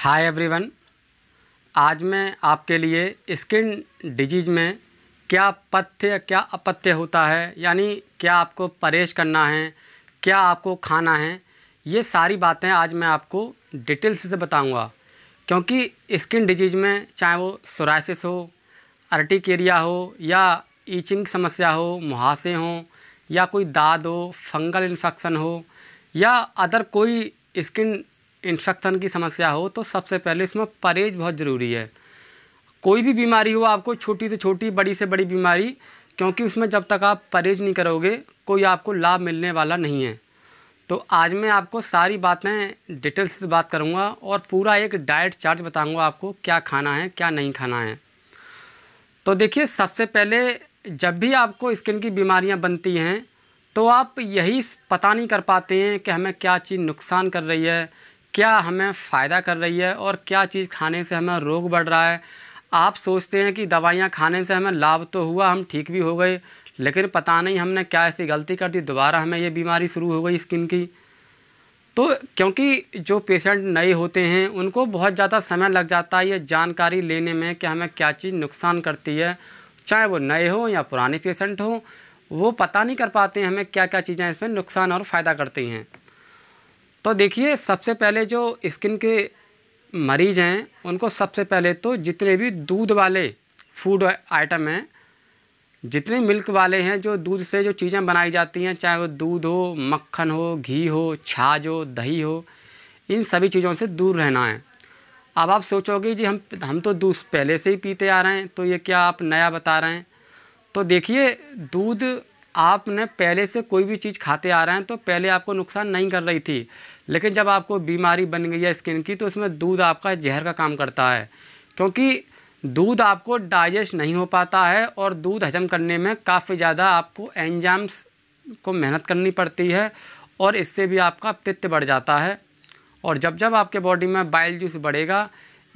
hi everyone आज मैं आपके लिए स्किन डिजीज़ में क्या पथ्य क्या अपथ्य होता है यानी क्या आपको परहेज करना है क्या आपको खाना है ये सारी बातें आज मैं आपको डिटेल्स से बताऊंगा क्योंकि स्किन डिजीज़ में चाहे वो सोराइसिस हो अर्टिकेरिया हो या ईचिंग समस्या हो मुहासे हों या कोई दाद हो फंगल इन्फेक्शन हो या अदर कोई स्किन इन्फेक्शन की समस्या हो तो सबसे पहले इसमें परहेज बहुत ज़रूरी है कोई भी बीमारी हो आपको छोटी से छोटी बड़ी से बड़ी बीमारी क्योंकि उसमें जब तक आप परहेज नहीं करोगे कोई आपको लाभ मिलने वाला नहीं है तो आज मैं आपको सारी बातें डिटेल्स से बात करूँगा और पूरा एक डाइट चार्ट बताऊँगा आपको क्या खाना है क्या नहीं खाना है तो देखिए सबसे पहले जब भी आपको स्किन की बीमारियां बनती हैं तो आप यही पता नहीं कर पाते हैं कि हमें क्या चीज़ नुकसान कर रही है क्या हमें फ़ायदा कर रही है और क्या चीज़ खाने से हमें रोग बढ़ रहा है आप सोचते हैं कि दवाइयाँ खाने से हमें लाभ तो हुआ हम ठीक भी हो गए लेकिन पता नहीं हमने क्या ऐसी गलती कर दी दोबारा हमें ये बीमारी शुरू हो गई स्किन की तो क्योंकि जो पेशेंट नए होते हैं उनको बहुत ज़्यादा समय लग जाता है ये जानकारी लेने में कि हमें क्या चीज़ नुकसान करती है चाहे वो नए हों या पुराने पेशेंट हों वो पता नहीं कर पाते हैं हमें क्या क्या चीज़ें इसमें नुकसान और फ़ायदा करती हैं तो देखिए सबसे पहले जो स्किन के मरीज़ हैं उनको सबसे पहले तो जितने भी दूध वाले फूड आइटम हैं जितने मिल्क वाले हैं जो दूध से जो चीज़ें बनाई जाती हैं चाहे वो दूध हो मक्खन हो घी हो छाछ हो दही हो इन सभी चीज़ों से दूर रहना है अब आप सोचोगे जी हम हम तो दूध पहले से ही पीते आ रहे हैं तो ये क्या आप नया बता रहे हैं तो देखिए दूध आपने पहले से कोई भी चीज़ खाते आ रहे हैं तो पहले आपको नुकसान नहीं कर रही थी लेकिन जब आपको बीमारी बन गई है स्किन की तो उसमें दूध आपका जहर का काम करता है क्योंकि दूध आपको डाइजेस्ट नहीं हो पाता है और दूध हजम करने में काफ़ी ज़्यादा आपको एंजाम्स को मेहनत करनी पड़ती है और इससे भी आपका पित्त बढ़ जाता है और जब जब आपके बॉडी में बाइल जूस बढ़ेगा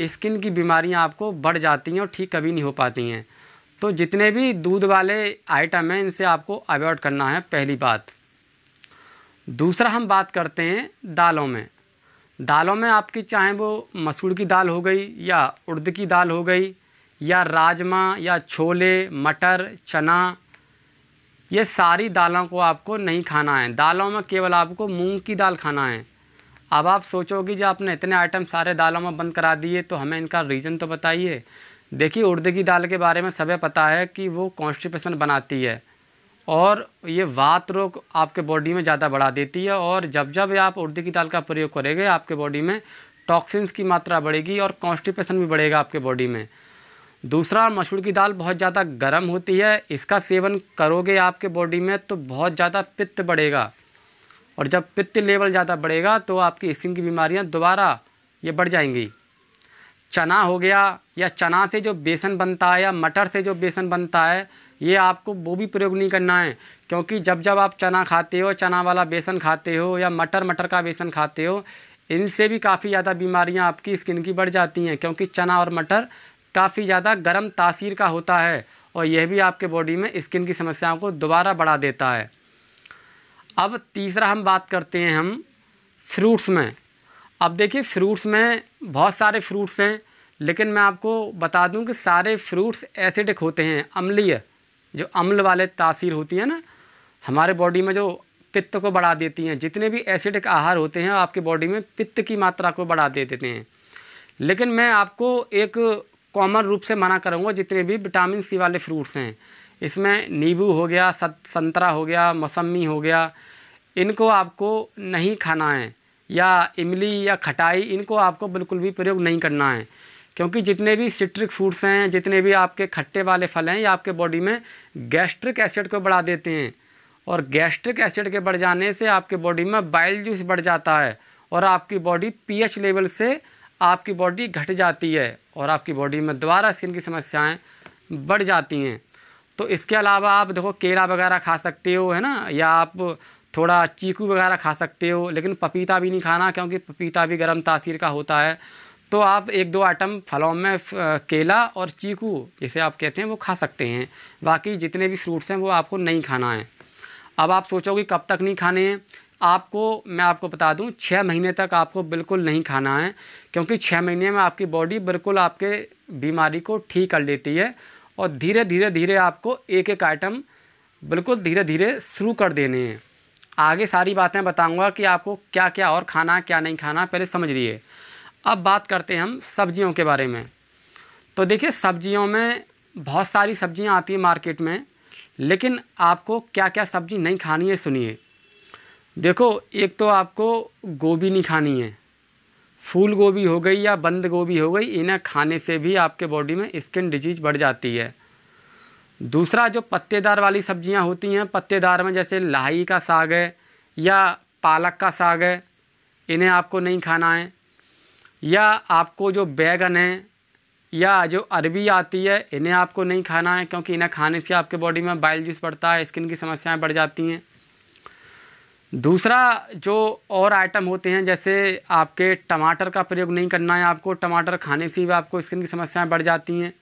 स्किन की बीमारियां आपको बढ़ जाती हैं और ठीक कभी नहीं हो पाती हैं तो जितने भी दूध वाले आइटम हैं इनसे आपको अवॉइड करना है पहली बात दूसरा हम बात करते हैं दालों में दालों में आपकी चाहे वो मसूर की दाल हो गई या उर्द की दाल हो गई या राजमा या छोले मटर चना ये सारी दालों को आपको नहीं खाना है दालों में केवल आपको मूंग की दाल खाना है अब आप सोचोगे जो आपने इतने आइटम सारे दालों में बंद करा दिए तो हमें इनका रीज़न तो बताइए देखिए उड़द की दाल के बारे में सभी पता है कि वो कॉन्स्टिपेशन बनाती है और ये वात रोग आपके बॉडी में ज़्यादा बढ़ा देती है और जब जब आप उर्द की दाल का प्रयोग करेंगे आपके बॉडी में टॉक्सिन्स की मात्रा बढ़ेगी और कॉन्स्टिपेशन भी बढ़ेगा आपके बॉडी में दूसरा मसूर की दाल बहुत ज़्यादा गर्म होती है इसका सेवन करोगे आपके बॉडी में तो बहुत ज़्यादा पित्त बढ़ेगा और जब पित्त लेवल ज़्यादा बढ़ेगा तो आपकी स्किन की बीमारियाँ दोबारा ये बढ़ जाएंगी चना हो गया या चना से जो बेसन बनता है या मटर से जो बेसन बनता है ये आपको वो भी प्रयोग नहीं करना है क्योंकि जब जब आप चना खाते हो चना वाला बेसन खाते हो या मटर मटर का बेसन खाते हो इनसे भी काफ़ी ज़्यादा बीमारियां आपकी स्किन की बढ़ जाती हैं क्योंकि चना और मटर काफ़ी ज़्यादा गर्म तासीर का होता है और यह भी आपके बॉडी में स्किन की समस्याओं को दोबारा बढ़ा देता है अब तीसरा हम बात करते हैं हम फ्रूट्स में अब देखिए फ्रूट्स में बहुत सारे फ्रूट्स हैं लेकिन मैं आपको बता दूं कि सारे फ्रूट्स एसिडिक होते हैं अम्लीय जो अम्ल वाले तासीर होती है ना हमारे बॉडी में जो पित्त को बढ़ा देती हैं जितने भी एसिडिक आहार होते हैं आपके बॉडी में पित्त की मात्रा को बढ़ा दे देते हैं लेकिन मैं आपको एक कॉमन रूप से मना करूँगा जितने भी विटामिन सी वाले फ्रूट्स हैं इसमें नींबू हो गया संतरा हो गया मौसमी हो गया इनको आपको नहीं खाना है या इमली या खटाई इनको आपको बिल्कुल भी प्रयोग नहीं करना है क्योंकि जितने भी सिट्रिक फूड्स हैं जितने भी आपके खट्टे वाले फल हैं ये आपके बॉडी में गैस्ट्रिक एसिड को बढ़ा देते हैं और गैस्ट्रिक एसिड के बढ़ जाने से आपके बॉडी में बाइल जूस बढ़ जाता है और आपकी बॉडी पीएच लेवल से आपकी बॉडी घट जाती है और आपकी बॉडी में दोबारा स्किन की समस्याएँ बढ़ जाती हैं तो इसके अलावा आप देखो केला वगैरह खा सकते हो है ना या आप थोड़ा चीकू वगैरह खा सकते हो लेकिन पपीता भी नहीं खाना क्योंकि पपीता भी गर्म तासीर का होता है तो आप एक दो आइटम फलों में केला और चीकू जिसे आप कहते हैं वो खा सकते हैं बाकी जितने भी फ्रूट्स हैं वो आपको नहीं खाना है अब आप सोचोगे कब तक नहीं खाने हैं आपको मैं आपको बता दूं छः महीने तक आपको बिल्कुल नहीं खाना है क्योंकि छः महीने में आपकी बॉडी बिल्कुल आपके बीमारी को ठीक कर लेती है और धीरे धीरे धीरे आपको एक एक आइटम बिल्कुल धीरे धीरे शुरू कर देने हैं आगे सारी बातें बताऊंगा कि आपको क्या क्या और खाना क्या नहीं खाना पहले समझ लिए अब बात करते हैं हम सब्जियों के बारे में तो देखिए सब्जियों में बहुत सारी सब्जियां आती हैं मार्केट में लेकिन आपको क्या क्या सब्ज़ी नहीं खानी है सुनिए देखो एक तो आपको गोभी नहीं खानी है फूल गोभी हो गई या बंद गोभी हो गई इन्हें खाने से भी आपके बॉडी में स्किन डिजीज़ बढ़ जाती है दूसरा जो पत्तेदार वाली सब्जियां होती हैं पत्तेदार में जैसे लाही का साग है या पालक का साग है इन्हें आपको नहीं खाना है या आपको जो बैगन है या जो अरबी आती है इन्हें आपको नहीं खाना है क्योंकि इन्हें खाने से आपके बॉडी में बाइल जूस बढ़ता है स्किन की समस्याएं बढ़ जाती हैं दूसरा जो और आइटम होते हैं जैसे आपके टमाटर का प्रयोग नहीं करना है आपको टमाटर खाने से भी आपको स्किन की समस्याएं बढ़ जाती हैं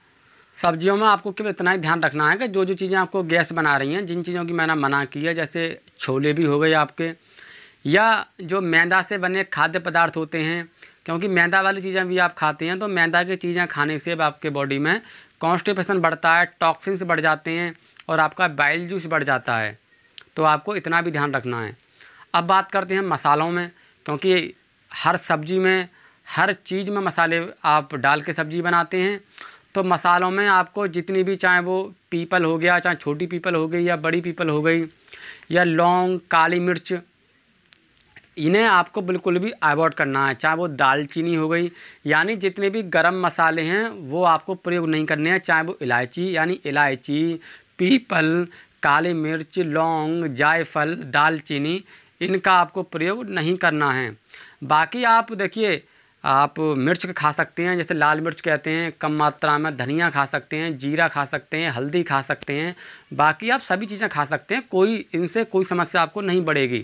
सब्जियों में आपको केवल इतना ही ध्यान रखना है कि जो जो चीज़ें आपको गैस बना रही हैं जिन चीज़ों की मैंने मना की है जैसे छोले भी हो गए आपके या जो मैदा से बने खाद्य पदार्थ होते हैं क्योंकि मैदा वाली चीज़ें भी आप खाते हैं तो मैदा की चीज़ें खाने से भी आपके बॉडी में कॉन्स्टिपेशन बढ़ता है टॉक्सिन्स बढ़ जाते हैं और आपका बाइल जूस बढ़ जाता है तो आपको इतना भी ध्यान रखना है अब बात करते हैं मसालों में क्योंकि हर सब्ज़ी में हर चीज़ में मसाले आप डाल के सब्ज़ी बनाते हैं तो मसालों में आपको जितनी भी चाहे वो पीपल हो गया चाहे छोटी पीपल हो गई या बड़ी पीपल हो गई या लौंग काली मिर्च इन्हें आपको बिल्कुल भी अवॉइड करना है चाहे वो दालचीनी हो गई यानी जितने भी गरम मसाले हैं वो आपको प्रयोग नहीं करने हैं चाहे वो इलायची यानी इलायची पीपल काली मिर्च लौंग जायफल दालचीनी इनका आपको प्रयोग नहीं करना है बाकी आप देखिए आप मिर्च खा सकते हैं जैसे लाल मिर्च कहते हैं कम मात्रा में धनिया खा सकते हैं जीरा खा सकते हैं हल्दी खा सकते हैं बाकी आप सभी चीज़ें खा सकते हैं कोई इनसे कोई समस्या आपको नहीं बढ़ेगी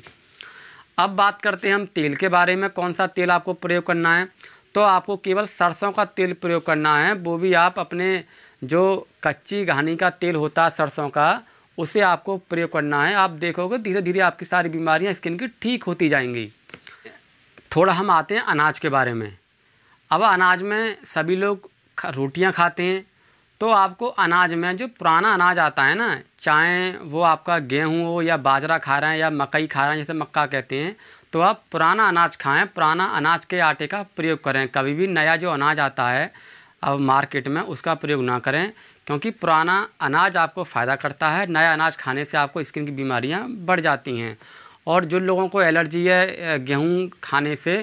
अब बात करते हैं हम तेल के बारे में कौन सा तेल आपको प्रयोग करना है तो आपको केवल सरसों का तेल प्रयोग करना है वो भी आप अपने जो कच्ची घानी का तेल होता है सरसों का उसे आपको प्रयोग करना है आप देखोगे धीरे धीरे आपकी सारी बीमारियां स्किन की ठीक होती जाएंगी थोड़ा हम आते हैं अनाज के बारे में अब अनाज में सभी लोग रोटियां खाते हैं तो आपको अनाज में जो पुराना अनाज आता है ना चाहे वो आपका गेहूँ हो या बाजरा खा रहे हैं या मकई खा रहे हैं जैसे मक्का कहते हैं तो आप पुराना अनाज खाएं पुराना अनाज के आटे का प्रयोग करें कभी भी नया जो अनाज आता है अब मार्केट में उसका प्रयोग ना करें क्योंकि पुराना अनाज आपको फ़ायदा करता है नया अनाज खाने से आपको स्किन की बीमारियाँ बढ़ जाती हैं और जिन लोगों को एलर्जी है गेहूँ खाने से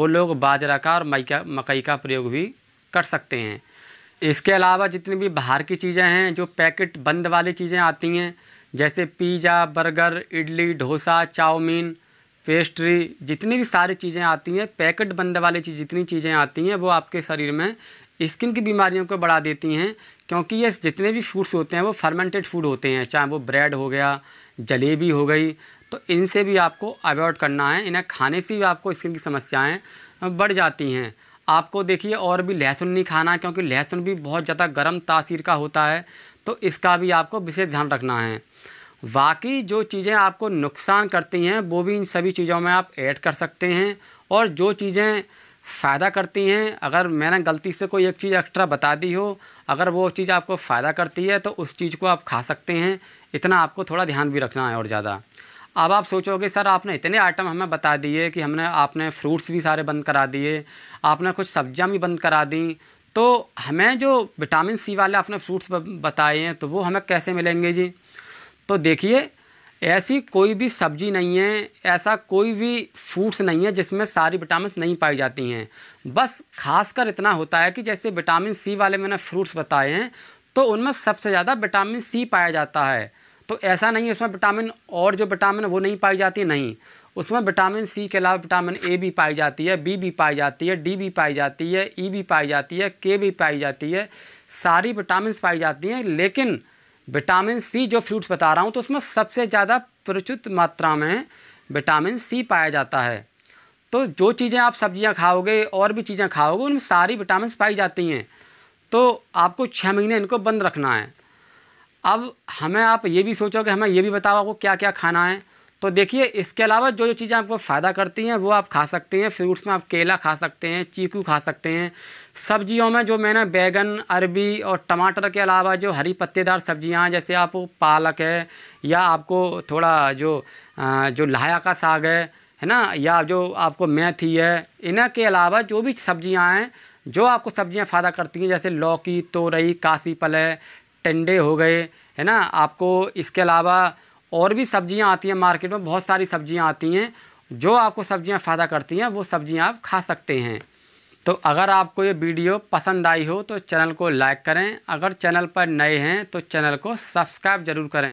वो लोग बाजरा का और मई का मकई का प्रयोग भी कर सकते हैं इसके अलावा जितनी भी बाहर की चीज़ें हैं जो पैकेट बंद वाली चीज़ें आती हैं जैसे pizza burger idli dosa chowmein pastry जितनी भी सारी चीज़ें आती हैं पैकेट बंद वाली चीज़ जितनी चीज़ें आती हैं वो आपके शरीर में स्किन की बीमारियों को बढ़ा देती हैं क्योंकि ये जितने भी फूड्स होते हैं वो फर्मेंटेड फूड होते हैं चाहे वो ब्रेड हो गया जलेबी हो गई तो इनसे भी आपको अवॉइड करना है इन्हें खाने से भी आपको स्किन की समस्याएं बढ़ जाती हैं आपको देखिए और भी लहसुन नहीं खाना क्योंकि लहसुन भी बहुत ज़्यादा गर्म तासीर का होता है तो इसका भी आपको विशेष ध्यान रखना है बाकी जो चीज़ें आपको नुकसान करती हैं वो भी इन सभी चीज़ों में आप ऐड कर सकते हैं और जो चीज़ें फ़ायदा करती हैं अगर मैंने गलती से कोई एक चीज़ एक्स्ट्रा बता दी हो अगर वो चीज़ आपको फ़ायदा करती है तो उस चीज़ को आप खा सकते हैं इतना आपको थोड़ा ध्यान भी रखना है और ज़्यादा अब आप सोचोगे सर आपने इतने आइटम हमें बता दिए कि हमने आपने फ्रूट्स भी सारे बंद करा दिए आपने कुछ सब्जियां भी बंद करा दी तो हमें जो विटामिन सी वाले आपने फ्रूट्स बताए हैं तो वो हमें कैसे मिलेंगे जी तो देखिए ऐसी कोई भी सब्जी नहीं है ऐसा कोई भी फ्रूट्स नहीं है जिसमें सारी विटामिन नहीं पाई जाती हैं बस खासकर इतना होता है कि जैसे विटामिन सी वाले मैंने फ्रूट्स बताए हैं तो उनमें सबसे ज़्यादा विटामिन सी पाया जाता है तो ऐसा नहीं है उसमें विटामिन और जो विटामिन वो नहीं पाई जाती नहीं उसमें विटामिन सी के अलावा विटामिन ए भी पाई जाती है बी भी पाई जाती है डी भी पाई जाती है ई e भी पाई जाती है के भी पाई जाती है सारी विटामिन पाई जाती हैं लेकिन विटामिन सी जो फ्रूट्स बता रहा हूँ तो उसमें सबसे ज़्यादा प्रचुत मात्रा में विटामिन सी पाया जाता है तो जो चीज़ें आप सब्ज़ियाँ खाओगे और भी चीज़ें खाओगे उनमें सारी विटामिन पाई जाती हैं तो आपको छः महीने इनको बंद रखना है अब हमें आप ये भी सोचो कि हमें ये भी बताओ आपको क्या क्या खाना है तो देखिए इसके अलावा जो जो चीज़ें आपको फ़ायदा करती हैं वो आप खा सकते हैं फ्रूट्स में आप केला खा सकते हैं चीकू खा सकते हैं सब्जियों में जो मैंने बैगन अरबी और टमाटर के अलावा जो हरी पत्तेदार सब्जियां जैसे आप पालक है या आपको थोड़ा जो जो लाया का साग है है ना या जो आपको मेथी है इन्हें के अलावा जो भी सब्जियाँ हैं जो आपको सब्जियाँ फ़ायदा करती हैं जैसे लौकी तोरई कासी पल है टंडे हो गए है ना आपको इसके अलावा और भी सब्ज़ियाँ आती हैं मार्केट में बहुत सारी सब्ज़ियाँ आती हैं जो आपको सब्ज़ियाँ फ़ायदा करती हैं वो सब्ज़ियाँ आप खा सकते हैं तो अगर आपको ये वीडियो पसंद आई हो तो चैनल को लाइक करें अगर चैनल पर नए हैं तो चैनल को सब्सक्राइब ज़रूर करें